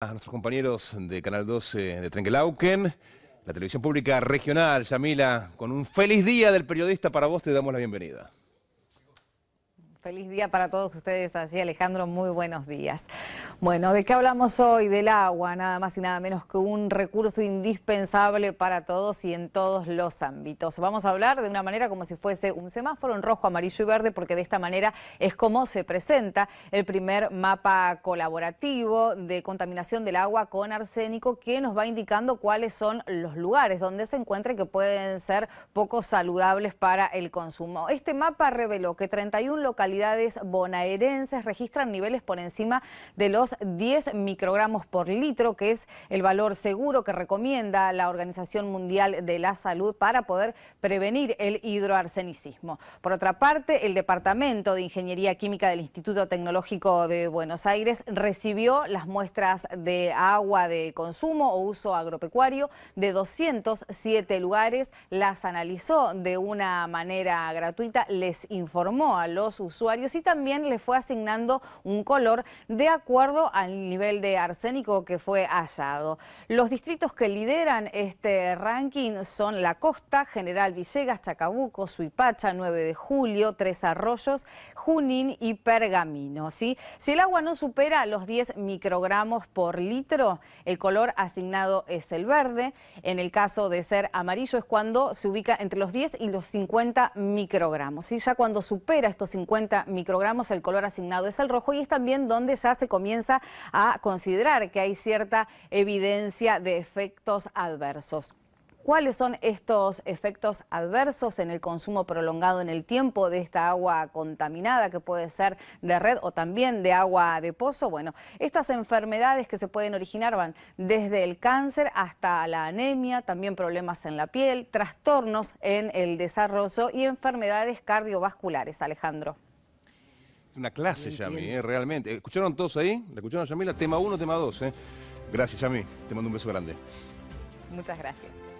A nuestros compañeros de Canal 12 de Trenkelauken, la televisión pública regional, Yamila, con un feliz día del periodista para vos, te damos la bienvenida. Feliz día para todos ustedes así Alejandro. Muy buenos días. Bueno, ¿de qué hablamos hoy? Del agua, nada más y nada menos que un recurso indispensable para todos y en todos los ámbitos. Vamos a hablar de una manera como si fuese un semáforo en rojo, amarillo y verde, porque de esta manera es como se presenta el primer mapa colaborativo de contaminación del agua con arsénico que nos va indicando cuáles son los lugares donde se encuentre que pueden ser poco saludables para el consumo. Este mapa reveló que 31 localidades bonaerenses registran niveles por encima de los 10 microgramos por litro, que es el valor seguro que recomienda la Organización Mundial de la Salud para poder prevenir el hidroarsenicismo. Por otra parte, el Departamento de Ingeniería Química del Instituto Tecnológico de Buenos Aires recibió las muestras de agua de consumo o uso agropecuario de 207 lugares, las analizó de una manera gratuita, les informó a los usuarios y también le fue asignando un color de acuerdo al nivel de arsénico que fue hallado. Los distritos que lideran este ranking son La Costa, General Villegas, Chacabuco, Suipacha, 9 de Julio, Tres Arroyos, Junín y Pergamino. ¿sí? Si el agua no supera los 10 microgramos por litro, el color asignado es el verde. En el caso de ser amarillo es cuando se ubica entre los 10 y los 50 microgramos. Ya cuando supera estos 50 microgramos, el color asignado es el rojo y es también donde ya se comienza a considerar que hay cierta evidencia de efectos adversos. ¿Cuáles son estos efectos adversos en el consumo prolongado en el tiempo de esta agua contaminada que puede ser de red o también de agua de pozo? Bueno, estas enfermedades que se pueden originar van desde el cáncer hasta la anemia, también problemas en la piel, trastornos en el desarrollo y enfermedades cardiovasculares. Alejandro una clase, Yami, eh, realmente. ¿Escucharon todos ahí? ¿La escucharon, La Tema 1, tema 2. Eh. Gracias, Yami. Te mando un beso grande. Muchas gracias.